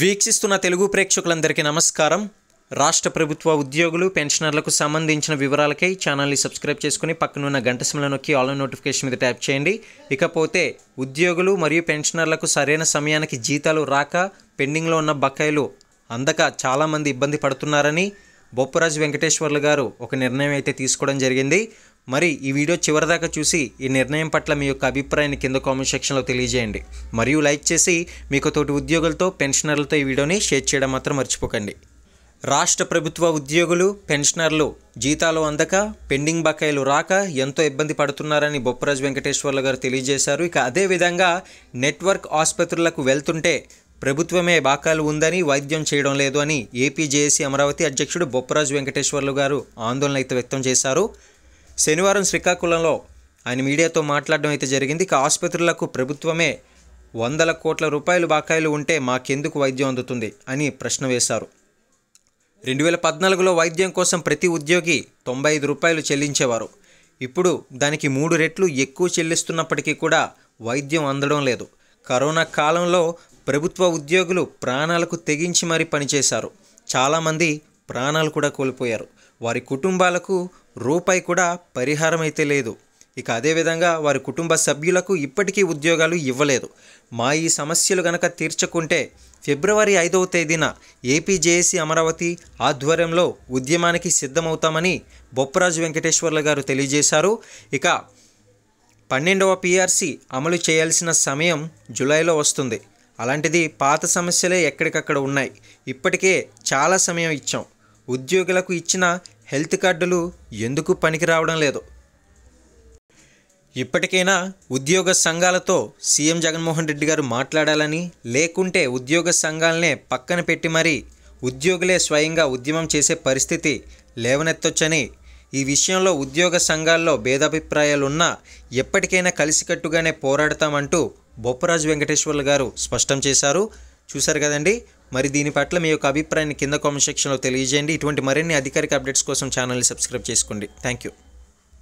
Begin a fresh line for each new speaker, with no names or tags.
వీక్షిస్తున్న తెలుగు ప్రేక్షకులందరికీ నమస్కారం రాష్ట్ర ప్రభుత్వ ఉద్యోగులు పెన్షనర్లకు సంబంధించిన వివరాలకై ఛానల్ని సబ్స్క్రైబ్ చేసుకుని పక్కనున్న గంట సిమ్లో నొక్కి ఆన్లైన్ నోటిఫికేషన్ మీద ట్యాప్ చేయండి ఇకపోతే ఉద్యోగులు మరియు పెన్షనర్లకు సరైన సమయానికి జీతాలు రాక పెండింగ్లో ఉన్న బకాయిలు అందక చాలామంది ఇబ్బంది పడుతున్నారని బొప్పరాజు వెంకటేశ్వర్లు గారు ఒక నిర్ణయం అయితే తీసుకోవడం జరిగింది మరి ఈ వీడియో చివరిదాకా చూసి ఈ నిర్ణయం పట్ల మీ యొక్క అభిప్రాయాన్ని కింద కామెంట్ సెక్షన్లో తెలియజేయండి మరియు లైక్ చేసి మీకు తోటి ఉద్యోగులతో పెన్షనర్లతో ఈ వీడియోని షేర్ చేయడం మాత్రం మర్చిపోకండి రాష్ట్ర ప్రభుత్వ ఉద్యోగులు పెన్షనర్లు జీతాలు అందక పెండింగ్ బకాయిలు రాక ఎంతో ఇబ్బంది పడుతున్నారని బొప్పరాజు వెంకటేశ్వర్లు గారు తెలియజేశారు ఇక అదేవిధంగా నెట్వర్క్ ఆసుపత్రులకు వెళ్తుంటే ప్రభుత్వమే బాకాలు ఉందని వైద్యం చేయడం లేదు అని ఏపీజేఏసీ అమరావతి అధ్యక్షుడు బొప్పరాజు వెంకటేశ్వర్లు గారు ఆందోళన అయితే వ్యక్తం చేశారు శనివారం శ్రీకాకుళంలో ఆయన మీడియాతో మాట్లాడడం అయితే జరిగింది ఇక ఆసుపత్రులకు ప్రభుత్వమే వందల కోట్ల రూపాయలు బకాయిలు ఉంటే మాకెందుకు వైద్యం అందుతుంది అని ప్రశ్న వేశారు రెండు వేల పద్నాలుగులో వైద్యం కోసం ప్రతి ఉద్యోగి తొంభై ఐదు రూపాయలు చెల్లించేవారు ఇప్పుడు దానికి మూడు రెట్లు ఎక్కువ చెల్లిస్తున్నప్పటికీ కూడా వైద్యం అందడం లేదు కరోనా కాలంలో ప్రభుత్వ ఉద్యోగులు ప్రాణాలకు తెగించి మరీ పనిచేశారు చాలామంది ప్రాణాలు కూడా కోల్పోయారు వారి కుటుంబాలకు రూపాయి కూడా పరిహారం అయితే లేదు ఇక అదేవిధంగా వారి కుటుంబ సభ్యులకు ఇప్పటికీ ఉద్యోగాలు ఇవ్వలేదు మా ఈ సమస్యలు గనక తీర్చకుంటే ఫిబ్రవరి ఐదవ తేదీన ఏపీజేఏసీ అమరావతి ఆధ్వర్యంలో ఉద్యమానికి సిద్ధమవుతామని బొప్పరాజు వెంకటేశ్వర్ల గారు తెలియజేశారు ఇక పన్నెండవ పీఆర్సీ అమలు చేయాల్సిన సమయం జూలైలో వస్తుంది అలాంటిది పాత సమస్యలే ఎక్కడికక్కడ ఉన్నాయి ఇప్పటికే చాలా సమయం ఇచ్చాం ఉద్యోగులకు ఇచ్చిన హెల్త్ కార్డులు ఎందుకు పనికి రావడం లేదు ఇప్పటికైనా ఉద్యోగ సంఘాలతో సీఎం జగన్మోహన్ రెడ్డి గారు మాట్లాడాలని లేకుంటే ఉద్యోగ సంఘాలనే పక్కన పెట్టి మరీ ఉద్యోగులే స్వయంగా ఉద్యమం చేసే పరిస్థితి లేవనెత్తొచ్చని ఈ విషయంలో ఉద్యోగ సంఘాల్లో భేదాభిప్రాయాలున్నా ఎప్పటికైనా కలిసికట్టుగానే పోరాడతామంటూ బొప్పరాజు వెంకటేశ్వర్లు గారు స్పష్టం చేశారు చూశారు కదండి మరి దీని పట్ల మీ యొక్క అభిప్రాయాన్ని కింద కామెంట్ సెక్షన్లో తెలియజేయండి ఇటువంటి మరిన్ని అధికారిక అప్డేట్స్ కోసం ఛానల్ని సబ్స్క్రైబ్ చేసుకోండి థ్యాంక్ యూ